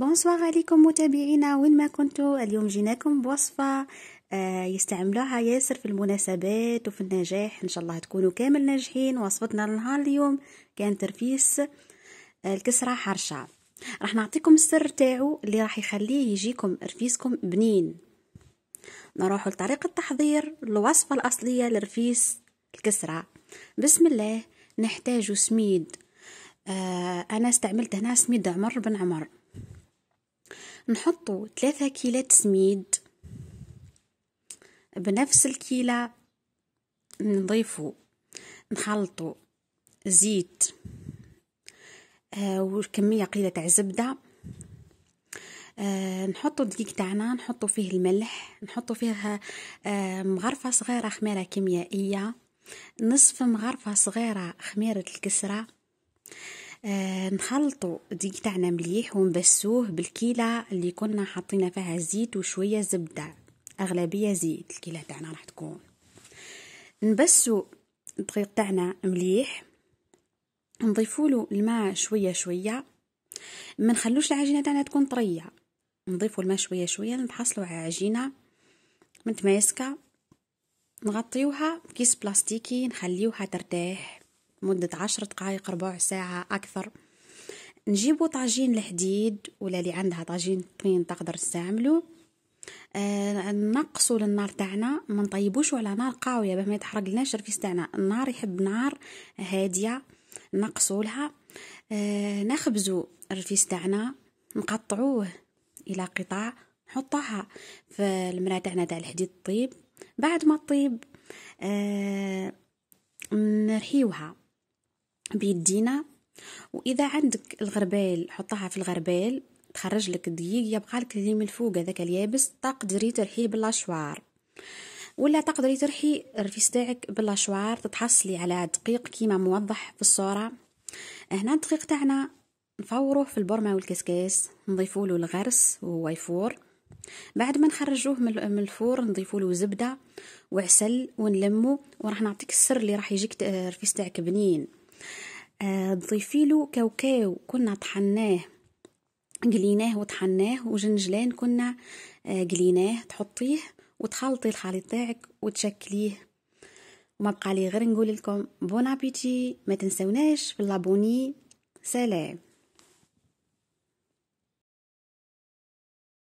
بونسوار عليكم متابعينا وين ما كنتوا اليوم جيناكم بوصفة آه، يستعملوها ياسر في المناسبات وفي النجاح ان شاء الله تكونوا كامل ناجحين وصفتنا لنهار اليوم كان ترفيس آه، الكسرة حرشة راح نعطيكم السر تاعو اللي راح يخليه يجيكم رفيسكم بنين نروح لطريقة التحضير الوصفة الأصلية لرفيس الكسرة بسم الله نحتاج سميد آه، أنا استعملت هنا سميد عمر بن عمر نحطو ثلاثة كيلات سميد بنفس الكيلة نضيفو نخلطو زيت آه وكمية قليلة تاع زبدة آه نحطو دقيق تاعنا نحطو فيه الملح نحطو فيها آه مغرفة صغيرة خميرة كيميائية نصف مغرفة صغيرة خميرة الكسرة آه، نخلطوا الدقيق تاعنا مليح ونبسوه بالكيله اللي كنا حاطين فيها الزيت وشويه زبده اغلبيه زيت الكيله تاعنا راح تكون نبسو الدقيق تاعنا مليح نضيفوا له الماء شويه شويه ما نخلوش العجينه تاعنا تكون طريه نضيفوا الماء شويه شويه نتحصلو على عجينه متماسكه نغطيوها بكيس بلاستيكي نخليوها ترتاح مدة عشر دقايق ربع ساعة أكثر نجيبو طاجين الحديد ولا اللي عندها طاجين طين تقدر تستعملو آه نقصوا للنار تاعنا ما نطيبوش على نار قاويه باه ما يتحرق لنا الشرفيس تاعنا النار يحب نار هاديه نقصوا لها آه نخبزوا الرفيس تاعنا نقطعوه الى قطع نحطها في المراه تاعنا تاع الحديد الطيب بعد ما طيب آه نرحيوها بيدينا واذا عندك الغربال حطها في الغربال تخرج لك الدقيق يبقى لك اللي من الفوق هذاك اليابس تقدري ترحيه باللاشوار ولا تقدري ترحي الرفيس تاعك باللاشوار تتحصلي على دقيق كيما موضح في الصوره هنا الدقيق تاعنا نفوروه في البرمة والكسكاس نضيفوا له الغرس وهو يفور بعد ما نخرجوه من الفور نضيفوا له زبده وعسل ونلمه وراح نعطيك السر اللي راح يجيك الرفيس تاعك بنين آه، ضيفي له كاوكاو كنا طحناه قليناه وطحناه وجنجلان كنا آه، قليناه تحطيه وتخلطي الخليط تاعك وتشكليه وما بقى لي غير نقول لكم بون ابيتي ما تنسوناش لابوني سلام